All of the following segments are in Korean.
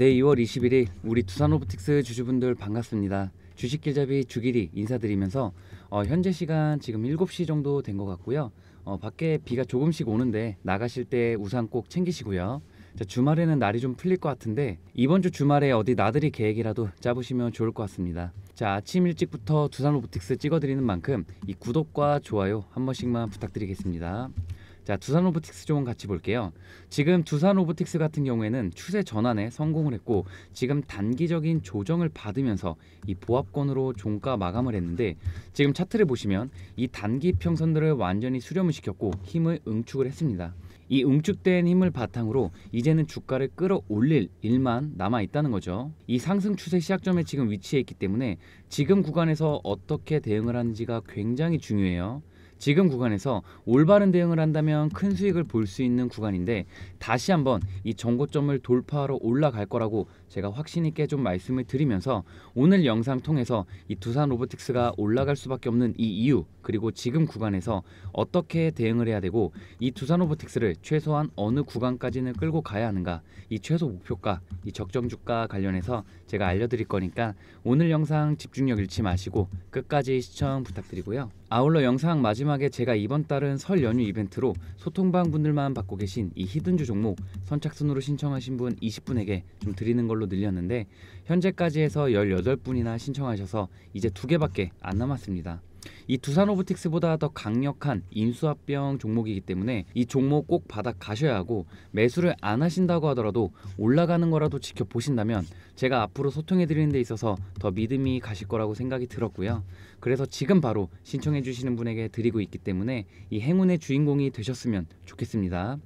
네, 2월 21일 우리 두산 오브틱스 주주분들 반갑습니다. 주식길잡이 주길이 인사드리면서 어, 현재 시간 지금 7시 정도 된 것 같고요. 어, 밖에 비가 조금씩 오는데 나가실 때 우산 꼭 챙기시고요. 자, 주말에는 날이 좀 풀릴 것 같은데 이번 주 주말에 어디 나들이 계획이라도 짜보시면 좋을 것 같습니다. 자 아침 일찍부터 두산 오브틱스 찍어드리는 만큼 이 구독과 좋아요 한 번씩만 부탁드리겠습니다. 자, 두산 로보틱스 조금 같이 볼게요. 지금 두산 로보틱스 같은 경우에는 추세 전환에 성공을 했고 지금 단기적인 조정을 받으면서 이 보합권으로 종가 마감을 했는데 지금 차트를 보시면 이 단기 평선들을 완전히 수렴을 시켰고 힘을 응축을 했습니다. 이 응축된 힘을 바탕으로 이제는 주가를 끌어올릴 일만 남아 있다는 거죠. 이 상승 추세 시작점에 지금 위치해 있기 때문에 지금 구간에서 어떻게 대응을 하는지가 굉장히 중요해요. 지금 구간에서 올바른 대응을 한다면 큰 수익을 볼 수 있는 구간인데 다시 한번 이 정고점을 돌파하러 올라갈 거라고 제가 확신 있게 좀 말씀을 드리면서 오늘 영상 통해서 이 두산 로보틱스가 올라갈 수밖에 없는 이 이유 그리고 지금 구간에서 어떻게 대응을 해야 되고 이 두산 로보틱스를 최소한 어느 구간까지는 끌고 가야 하는가 이 최소 목표가 이 적정 주가 관련해서 제가 알려드릴 거니까 오늘 영상 집중력 잃지 마시고 끝까지 시청 부탁드리고요. 아울러 영상 마지막에 제가 이번 달은 설 연휴 이벤트로 소통방 분들만 받고 계신 이 히든주 종목 선착순으로 신청하신 분 20분에게 좀 드리는 걸로 늘렸는데 현재까지 해서 18분이나 신청하셔서 이제 두 개밖에 안 남았습니다. 이 두산 오브틱스보다 더 강력한 인수합병 종목이기 때문에 이 종목 꼭 바닥 가셔야 하고 매수를 안 하신다고 하더라도 올라가는 거라도 지켜보신다면 제가 앞으로 소통해 드리는 데 있어서 더 믿음이 가실 거라고 생각이 들었고요. 그래서 지금 바로 신청해 주시는 분에게 드리고 있기 때문에 이 행운의 주인공이 되셨으면 좋겠습니다.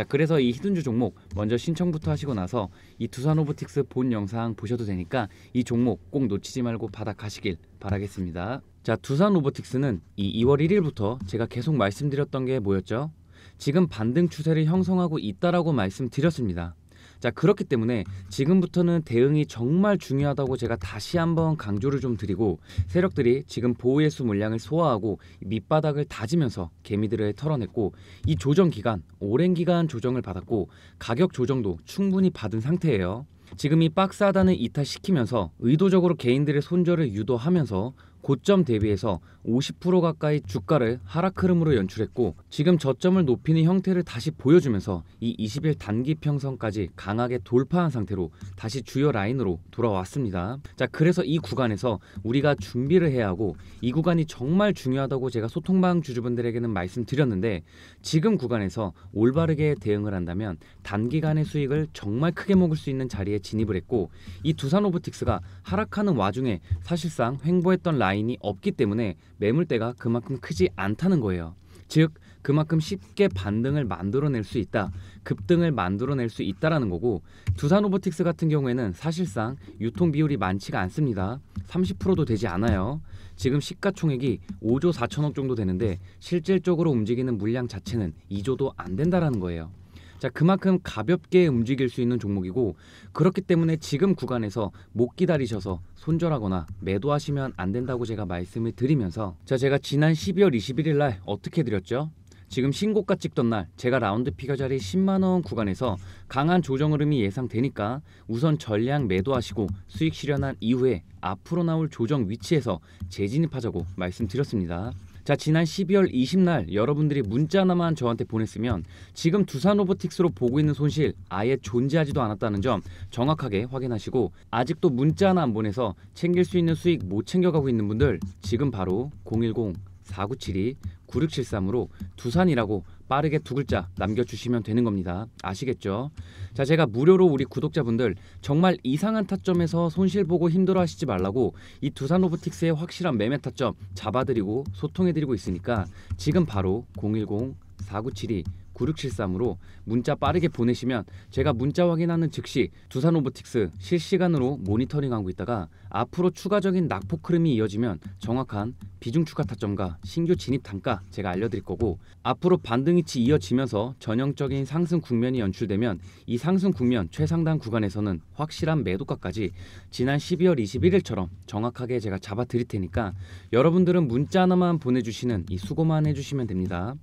자 그래서 이 히든주 종목 먼저 신청부터 하시고 나서 이 두산 오브틱스본 영상 보셔도 되니까 이 종목 꼭 놓치지 말고 받아 가시길 바라겠습니다. 자 두산 오브틱스는이 2월 1일부터 제가 계속 말씀드렸던 게 뭐였죠? 지금 반등 추세를 형성하고 있다라고 말씀드렸습니다. 자 그렇기 때문에 지금부터는 대응이 정말 중요하다고 제가 다시 한번 강조를 좀 드리고 세력들이 지금 보호예수 물량을 소화하고 밑바닥을 다지면서 개미들을 털어냈고 이 조정 기간 오랜 기간 조정을 받았고 가격 조정도 충분히 받은 상태예요. 지금 이 박스 하단을 이탈시키면서 의도적으로 개인들의 손절을 유도하면서 고점 대비해서 50% 가까이 주가를 하락 흐름으로 연출했고 지금 저점을 높이는 형태를 다시 보여주면서 이 20일 단기 평선까지 강하게 돌파한 상태로 다시 주요 라인으로 돌아왔습니다. 자, 그래서 이 구간에서 우리가 준비를 해야 하고 이 구간이 정말 중요하다고 제가 소통방 주주분들에게는 말씀드렸는데 지금 구간에서 올바르게 대응을 한다면 단기간의 수익을 정말 크게 먹을 수 있는 자리에 진입을 했고 이 두산 오브틱스가 하락하는 와중에 사실상 횡보했던 라인 라인이 없기 때문에 매물대가 그만큼 크지 않다는 거예요. 즉 그만큼 쉽게 반등을 만들어낼 수 있다 급등을 만들어낼 수 있다라는 거고 두산 로보틱스 같은 경우에는 사실상 유통 비율이 많지가 않습니다 30%도 되지 않아요 지금 시가총액이 5조 4천억 정도 되는데 실질적으로 움직이는 물량 자체는 2조도 안 된다라는 거예요 자, 그만큼 가볍게 움직일 수 있는 종목이고 그렇기 때문에 지금 구간에서 못 기다리셔서 손절하거나 매도하시면 안 된다고 제가 말씀을 드리면서 자, 제가 지난 12월 21일 날 어떻게 드렸죠? 지금 신고가 찍던 날 제가 라운드 피겨 자리 10만원 구간에서 강한 조정 흐름이 예상되니까 우선 전량 매도하시고 수익 실현한 이후에 앞으로 나올 조정 위치에서 재진입하자고 말씀드렸습니다. 자 지난 12월 20날 여러분들이 문자 하나만 저한테 보냈으면 지금 두산 로보틱스로 보고 있는 손실 아예 존재하지도 않았다는 점 정확하게 확인하시고 아직도 문자 하나 안 보내서 챙길 수 있는 수익 못 챙겨가고 있는 분들 지금 바로 010 4972 9673으로 두산이라고 빠르게 두 글자 남겨주시면 되는 겁니다. 아시겠죠? 자, 제가 무료로 우리 구독자분들 정말 이상한 타점에서 손실보고 힘들어 하시지 말라고 이 두산 로보틱스의 확실한 매매 타점 잡아드리고 소통해드리고 있으니까 지금 바로 010 4972 9673으로 문자 빠르게 보내시면 제가 문자 확인하는 즉시 두산 로보틱스 실시간으로 모니터링하고 있다가 앞으로 추가적인 낙폭 크름이 이어지면 정확한 비중 추가 타점과 신규 진입 단가 제가 알려드릴 거고 앞으로 반등이치 이어지면서 전형적인 상승 국면이 연출되면 이 상승 국면 최상단 구간에서는 확실한 매도가까지 지난 12월 21일처럼 정확하게 제가 잡아드릴 테니까 여러분들은 문자 하나만 보내주시는 이 수고만 해주시면 됩니다.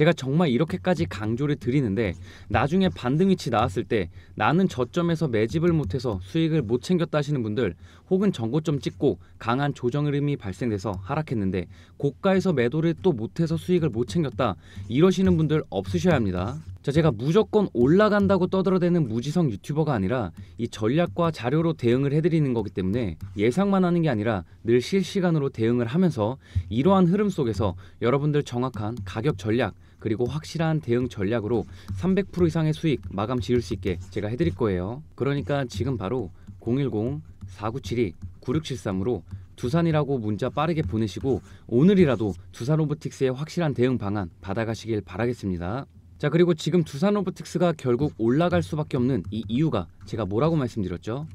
제가 정말 이렇게까지 강조를 드리는데 나중에 반등위치 나왔을 때 나는 저점에서 매집을 못해서 수익을 못 챙겼다 하시는 분들 혹은 전고점 찍고 강한 조정 흐름이 발생돼서 하락했는데 고가에서 매도를 또 못해서 수익을 못 챙겼다 이러시는 분들 없으셔야 합니다. 자, 제가 무조건 올라간다고 떠들어대는 무지성 유튜버가 아니라 이 전략과 자료로 대응을 해드리는 거기 때문에 예상만 하는 게 아니라 늘 실시간으로 대응을 하면서 이러한 흐름 속에서 여러분들 정확한 가격 전략 그리고 확실한 대응 전략으로 300% 이상의 수익 마감 지을 수 있게 제가 해드릴 거예요. 그러니까 지금 바로 010-4972-9673으로 두산이라고 문자 빠르게 보내시고 오늘이라도 두산 로보틱스의 확실한 대응 방안 받아가시길 바라겠습니다. 자 그리고 지금 두산 로보틱스가 결국 올라갈 수밖에 없는 이 이유가 제가 뭐라고 말씀드렸죠?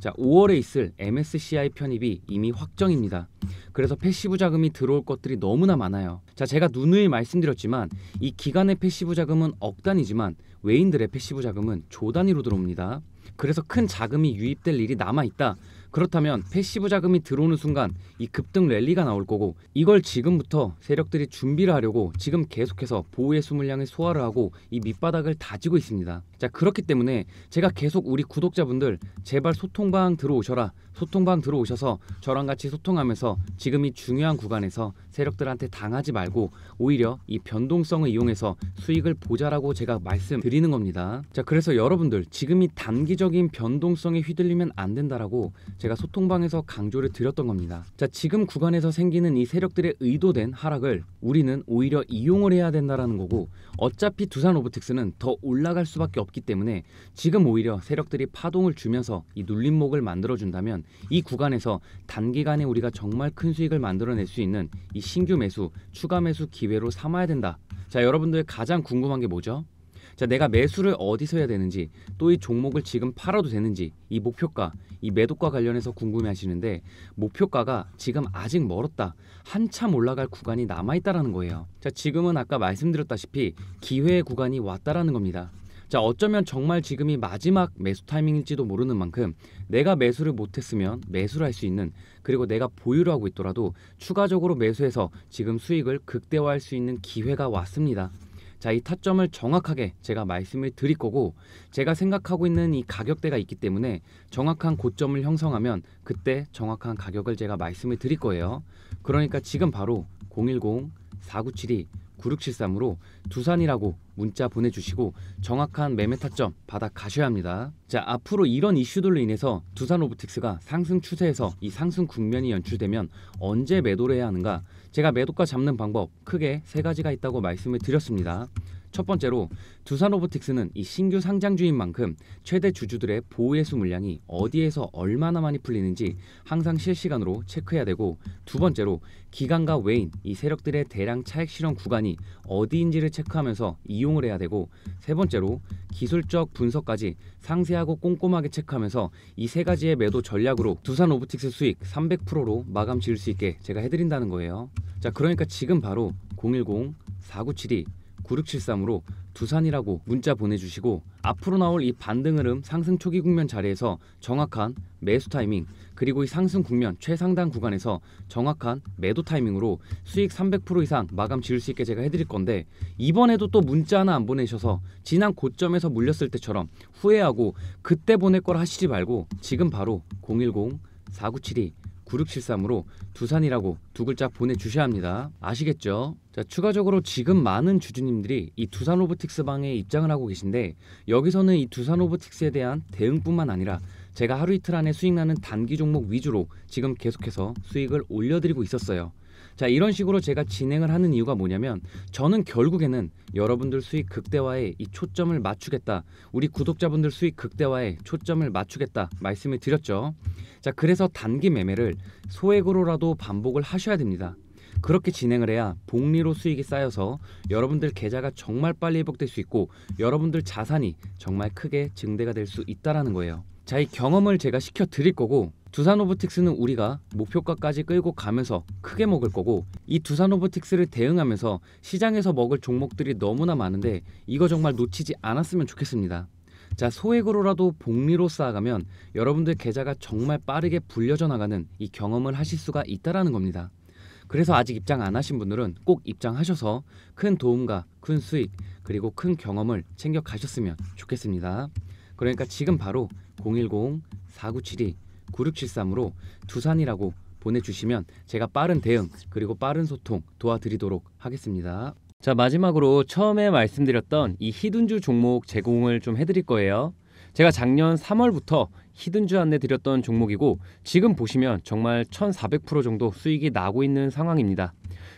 자, 5월에 있을 MSCI 편입이 이미 확정입니다. 그래서 패시브 자금이 들어올 것들이 너무나 많아요. 자, 제가 누누이 말씀드렸지만 이 기간의 패시브 자금은 억 단위지만 외인들의 패시브 자금은 조 단위로 들어옵니다. 그래서 큰 자금이 유입될 일이 남아 있다. 그렇다면 패시브 자금이 들어오는 순간 이 급등 랠리가 나올 거고 이걸 지금부터 세력들이 준비를 하려고 지금 계속해서 보호의 수물량을 소화를 하고 이 밑바닥을 다지고 있습니다. 자 그렇기 때문에 제가 계속 우리 구독자분들 제발 소통방 들어오셔라 소통방 들어오셔서 저랑 같이 소통하면서 지금 이 중요한 구간에서 세력들한테 당하지 말고 오히려 이 변동성을 이용해서 수익을 보자라고 제가 말씀드리는 겁니다. 자 그래서 여러분들 지금 이 단기적인 변동성에 휘둘리면 안 된다라고 제가 소통방에서 강조를 드렸던 겁니다. 자, 지금 구간에서 생기는 이 세력들의 의도된 하락을 우리는 오히려 이용을 해야 된다라는 거고 어차피 두산 로보틱스는 더 올라갈 수밖에 없기 때문에 지금 오히려 세력들이 파동을 주면서 이 눌림목을 만들어 준다면 이 구간에서 단기간에 우리가 정말 큰 수익을 만들어낼 수 있는 이 신규 매수, 추가 매수 기회로 삼아야 된다. 자, 여러분들 가장 궁금한 게 뭐죠? 자, 내가 매수를 어디서 해야 되는지, 또 이 종목을 지금 팔아도 되는지, 이 목표가, 이 매도가 관련해서 궁금해 하시는데, 목표가가 지금 아직 멀었다. 한참 올라갈 구간이 남아있다라는 거예요. 자, 지금은 아까 말씀드렸다시피 기회의 구간이 왔다라는 겁니다. 자 어쩌면 정말 지금이 마지막 매수 타이밍일지도 모르는 만큼 내가 매수를 못했으면 매수를 할 수 있는 그리고 내가 보유를 하고 있더라도 추가적으로 매수해서 지금 수익을 극대화할 수 있는 기회가 왔습니다. 자, 이 타점을 정확하게 제가 말씀을 드릴 거고 제가 생각하고 있는 이 가격대가 있기 때문에 정확한 고점을 형성하면 그때 정확한 가격을 제가 말씀을 드릴 거예요. 그러니까 지금 바로 010-4972-9673으로 두산이라고 문자 보내주시고 정확한 매매 타점 받아 가셔야 합니다. 자 앞으로 이런 이슈들로 인해서 두산 로보틱스가 상승 추세에서 이 상승 국면이 연출되면 언제 매도를 해야 하는가 제가 매도가 잡는 방법 크게 세 가지가 있다고 말씀을 드렸습니다. 첫 번째로 두산 로보틱스는 이 신규 상장 주인 만큼 최대 주주들의 보호예수 물량이 어디에서 얼마나 많이 풀리는지 항상 실시간으로 체크해야 되고 두 번째로 기관과 외인 이 세력들의 대량 차액실험 구간이 어디인지를 체크하면서 이용을 해야 되고 세 번째로 기술적 분석까지 상세하고 꼼꼼하게 체크하면서 이 세 가지의 매도 전략으로 두산 로보틱스 수익 300%로 마감 지을 수 있게 제가 해드린다는 거예요. 자, 그러니까 지금 바로 010 4972 9673으로 두산이라고 문자 보내주시고 앞으로 나올 이 반등 흐름 상승 초기 국면 자리에서 정확한 매수 타이밍 그리고 이 상승 국면 최상단 구간에서 정확한 매도 타이밍으로 수익 300% 이상 마감 지을 수 있게 제가 해드릴 건데 이번에도 또 문자 하나 안 보내셔서 지난 고점에서 물렸을 때처럼 후회하고 그때 보낼 걸 하시지 말고 지금 바로 010 4972 9673으로 두산이라고 두 글자 보내주셔야 합니다. 아시겠죠? 자, 추가적으로 지금 많은 주주님들이 이 두산 로보틱스 방에 입장을 하고 계신데 여기서는 이 두산 로보틱스에 대한 대응뿐만 아니라 제가 하루 이틀 안에 수익 나는 단기 종목 위주로 지금 계속해서 수익을 올려드리고 있었어요. 자, 이런 식으로 제가 진행을 하는 이유가 뭐냐면 저는 결국에는 여러분들 수익 극대화에 이 초점을 맞추겠다. 우리 구독자분들 수익 극대화에 초점을 맞추겠다 말씀을 드렸죠. 자, 그래서 단기 매매를 소액으로라도 반복을 하셔야 됩니다. 그렇게 진행을 해야 복리로 수익이 쌓여서 여러분들 계좌가 정말 빨리 회복될 수 있고 여러분들 자산이 정말 크게 증대가 될 수 있다라는 거예요. 자, 이 경험을 제가 시켜 드릴 거고 두산 오보틱스는 우리가 목표가까지 끌고 가면서 크게 먹을 거고 이 두산 오보틱스를 대응하면서 시장에서 먹을 종목들이 너무나 많은데 이거 정말 놓치지 않았으면 좋겠습니다. 자 소액으로라도 복리로 쌓아가면 여러분들 계좌가 정말 빠르게 불려져 나가는 이 경험을 하실 수가 있다라는 겁니다. 그래서 아직 입장 안 하신 분들은 꼭 입장하셔서 큰 도움과 큰 수익 그리고 큰 경험을 챙겨 가셨으면 좋겠습니다. 그러니까 지금 바로 010 4972 9673으로 두산이라고 보내주시면 제가 빠른 대응 그리고 빠른 소통 도와드리도록 하겠습니다. 자 마지막으로 처음에 말씀드렸던 이 히든주 종목 제공을 좀 해드릴 거예요. 제가 작년 3월부터 히든주 안내 드렸던 종목이고 지금 보시면 정말 1400% 정도 수익이 나고 있는 상황입니다.